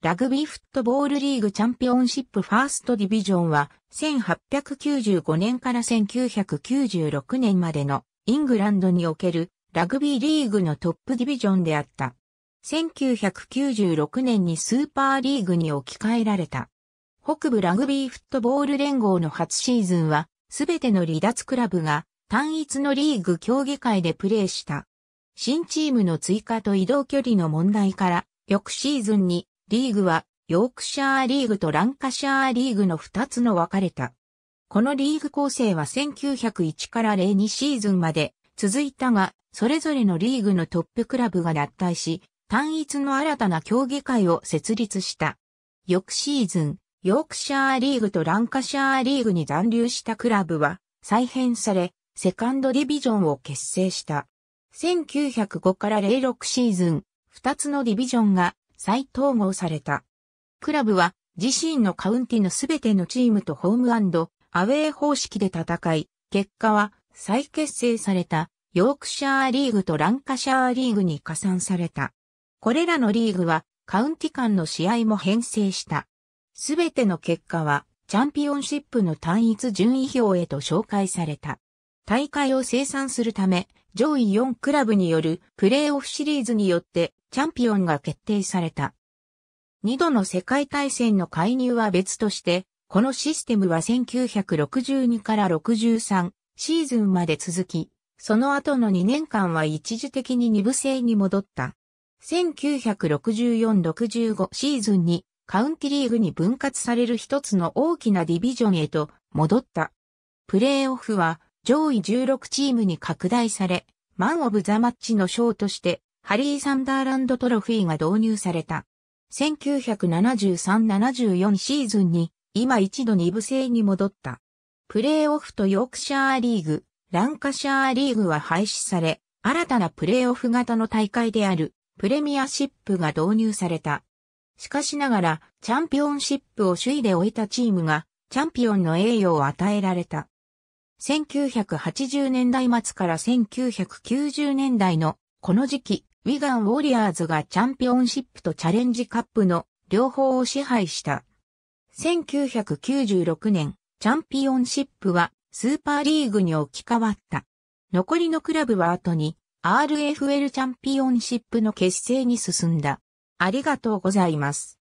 ラグビーフットボールリーグチャンピオンシップファーストディビジョンは1895年から1996年までのイングランドにおけるラグビーリーグのトップディビジョンであった。1996年にスーパーリーグに置き換えられた。北部ラグビーフットボール連合の初シーズンはすべての離脱クラブが単一のリーグ競技会でプレーした。新チームの追加と移動距離の問題から翌シーズンにリーグは、ヨークシャーリーグとランカシャーリーグの2つの分かれた。このリーグ構成は1901から02シーズンまで続いたが、それぞれのリーグのトップクラブが脱退し、単一の新たな競技会を設立した。翌シーズン、ヨークシャーリーグとランカシャーリーグに残留したクラブは再編され、セカンドディビジョンを結成した。1905から06シーズン、2つのディビジョンが再統合された。クラブは自身のカウンティのすべてのチームとホームアウェイ方式で戦い、結果は再結成されたヨークシャーリーグとランカシャーリーグに加算された。これらのリーグはカウンティ間の試合も編成した。すべての結果はチャンピオンシップの単一順位表へと紹介された。大会を生産するため、上位4クラブによるプレーオフシリーズによってチャンピオンが決定された。2度の世界大戦の介入は別として、このシステムは1962から63シーズンまで続き、その後の2年間は一時的に2部制に戻った。1964-65シーズンにカウンティリーグに分割される一つの大きなディビジョンへと戻った。プレーオフは上位16チームに拡大され、マン・オブ・ザ・マッチの賞として、ハリー・サンダーランドトロフィーが導入された。1973-74シーズンに、今一度2部制に戻った。プレーオフとヨークシャーリーグ、ランカシャーリーグは廃止され、新たなプレーオフ型の大会である、プレミアシップが導入された。しかしながら、チャンピオンシップを首位で終えたチームが、チャンピオンの栄誉を与えられた。1980年代末から1990年代のこの時期、ウィガン・ウォリアーズがチャンピオンシップとチャレンジカップの両方を支配した。1996年、チャンピオンシップはスーパーリーグに置き換わった。残りのクラブは後に RFL チャンピオンシップの結成に進んだ。ありがとうございます。